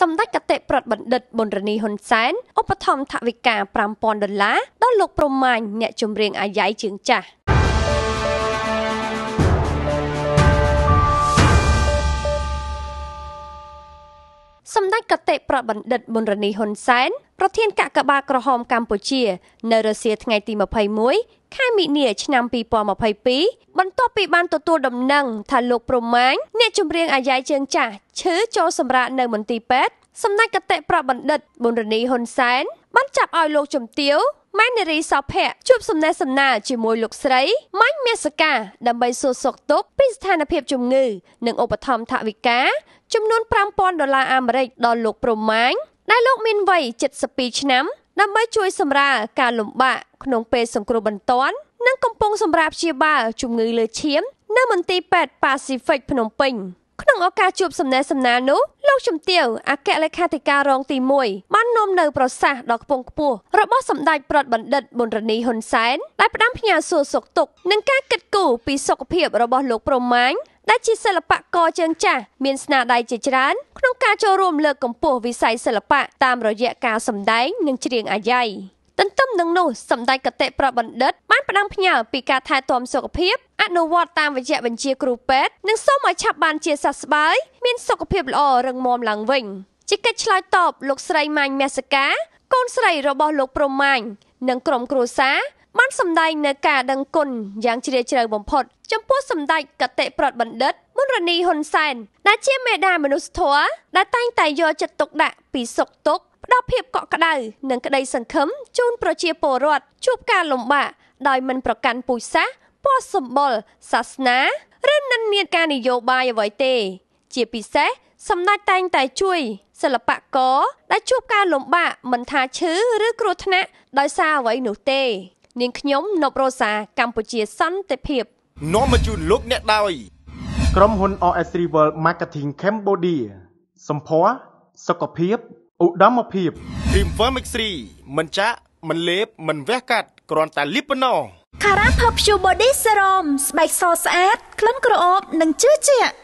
សម្ដេចកតេប្រតបណ្ឌិតប៊ុនរនីហ៊ុនសែនឧបត្ថម្ភថវិកា5000ដុល្លារដល់លោកប្រម៉ាញ់អ្នកចម្រៀងអាយ៉ៃជើងចាស់សម្ដេចកតេប្របណ្ឌិតប៊ុនរនីហ៊ុនសែនប្រធានកកបាក្រហមកម្ពុជា នៅរសៀលថ្ងៃទី21ខែមិនិលឆ្នាំ2022បន្ទាប់ពីបានទទួលដំណឹងថាលោកប្រម៉ាញ់អ្នកចម្រៀងអាយ៉ៃជើងចាស់ឈឺចូលសម្រាប់នៅមន្ទីរពេទ្យសម្ដេចកតេប្របណ្ឌិតប៊ុនរនីហ៊ុនសែន បានចាប់ឲ្យលោកជំទាវម៉ែនារីសោភ័ក្រជួបសំណេះសំណាលជាមួយលោកស្រីម៉ាញ់មេសកាដើម្បីសួរសុខទុក្ខពីស្ថានភាពជំងឺ និងឧបត្ថម្ភថវិកាចំនួន5000ដុល្លារអាមេរិកដល់លោកប្រម៉ាញ់ដែលលោកមានវ័យ72ឆ្នាំដើម្បីជួយសម្រាលការលំបាកក្នុងពេលសង្គ្រោះបន្ទាន់និងកំពុងសម្រាប់ព្យាបាលជំងឺលើឈាមនៅមន្ទីរពេទ្យ Pacific ភ្នំពេញក្នុងឱកាសជួបសំណេះសំណាលនោះលោកជំទាវអគ្គលេខាធិការរងទី1បាននាំនៅប្រសាសន៍ដល់ខ្ពងខ្ពស់របស់សម្ដេចប្រតបណ្ឌិតប៊ុនរនីហ៊ុនសែនដែលផ្ដាំផ្ញើសួរសុខទុក្ខនិងការគិតគូរពីសុខភាពរបស់លោកប្រម៉ាញ់ដែលជាសិល្បករជើងចាស់មានស្នាដៃជាច្រើន ក្នុងការចូលរួមលើកកម្ពស់វិស័យសិល្បៈតាមរយៈការសម្ដែងនិងច្រៀងអាយ៉ៃទន្ទឹមនឹងនោះសម្ដេចកតេប្របណ្ឌិតផ្ដឹងផ្ញើពីការថែទាំសុខភាពអនុវត្តតាមវេជ្ជបញ្ជាគ្រូពេទ្យនិងសូមឲ្យឆាប់បានជាសះស្បើយមានសុខភាពល្អរឹងមាំឡើងវិញ ជាកិច្ចឆ្លើយតបលោកស្រីម៉ាញ់មេសកាកូនស្រីរបស់លោកព្រំម៉ាញ់និងក្រុមគ្រួសារបានសម្ដែងនៅការដឹងគុណយ៉ាងជ្រាលជ្រៅបំផុត ចំពោះសម្ដេចកតិប្រតបណ្ឌិតមុនរនីហ៊ុនសែនដែលជាមេដាមនុស្សធម៌ដែលតែងតែយកចិត្តទុកដាក់ពីសុខទុក្ខផ្ដល់ភាពកក់ក្ដៅនិងក្ដីសង្ឃឹមជូនប្រជាពលរដ្ឋជួបការលំបាកដោយមិនប្រកាន់ពូជសាសន៍ពណ៌សម្បុរសាសនាឬនិន្នាការនយោបាយអ្វីទេ ជាពិសេសសម្ដេចតែងតែជួយសិល្បករដែលជួបការលំបាកមិនថាឈឺឬគ្រោះថ្នាក់ដោយសារអ្វីនោះទេ នាងខ្ញុំនបរសាកម្ពុជាសន្តិភាពនាំមកជូនលោកអ្នកដោយក្រុមហ៊ុន OS Travel Marketing Cambodia សម្ភារសុខភាពឧត្តមភាព Dream Firm X3 មិនចាក់មិនលេបមិនវះកាត់គ្រាន់តែលីបប៉ុណ្ណោះ Cara Perfume Body Serum ស្បែកសស្អាតក្លិនក្រអូបនិងជឿជាក់